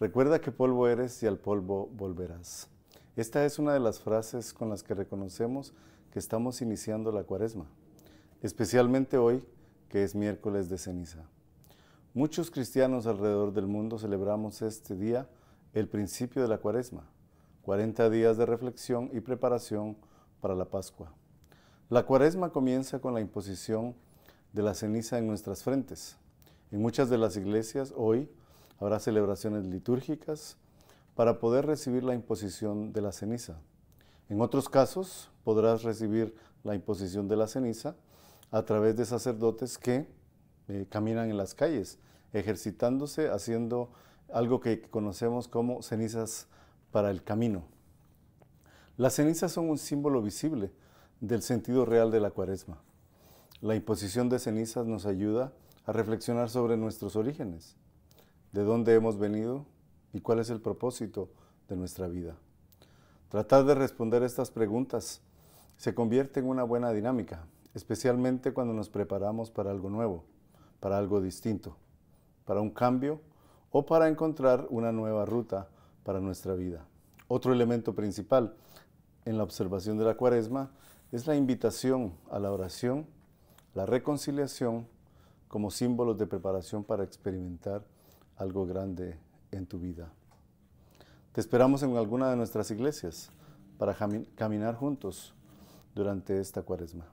Recuerda que polvo eres y al polvo volverás. Esta es una de las frases con las que reconocemos que estamos iniciando la cuaresma, especialmente hoy que es miércoles de ceniza. Muchos cristianos alrededor del mundo celebramos este día el principio de la cuaresma, 40 días de reflexión y preparación para la Pascua. La cuaresma comienza con la imposición de la ceniza en nuestras frentes. En muchas de las iglesias hoy Habrá celebraciones litúrgicas para poder recibir la imposición de la ceniza. En otros casos, podrás recibir la imposición de la ceniza a través de sacerdotes que eh, caminan en las calles, ejercitándose, haciendo algo que conocemos como cenizas para el camino. Las cenizas son un símbolo visible del sentido real de la cuaresma. La imposición de cenizas nos ayuda a reflexionar sobre nuestros orígenes, de dónde hemos venido y cuál es el propósito de nuestra vida. Tratar de responder estas preguntas se convierte en una buena dinámica, especialmente cuando nos preparamos para algo nuevo, para algo distinto, para un cambio o para encontrar una nueva ruta para nuestra vida. Otro elemento principal en la observación de la cuaresma es la invitación a la oración, la reconciliación como símbolos de preparación para experimentar algo grande en tu vida. Te esperamos en alguna de nuestras iglesias para caminar juntos durante esta cuaresma.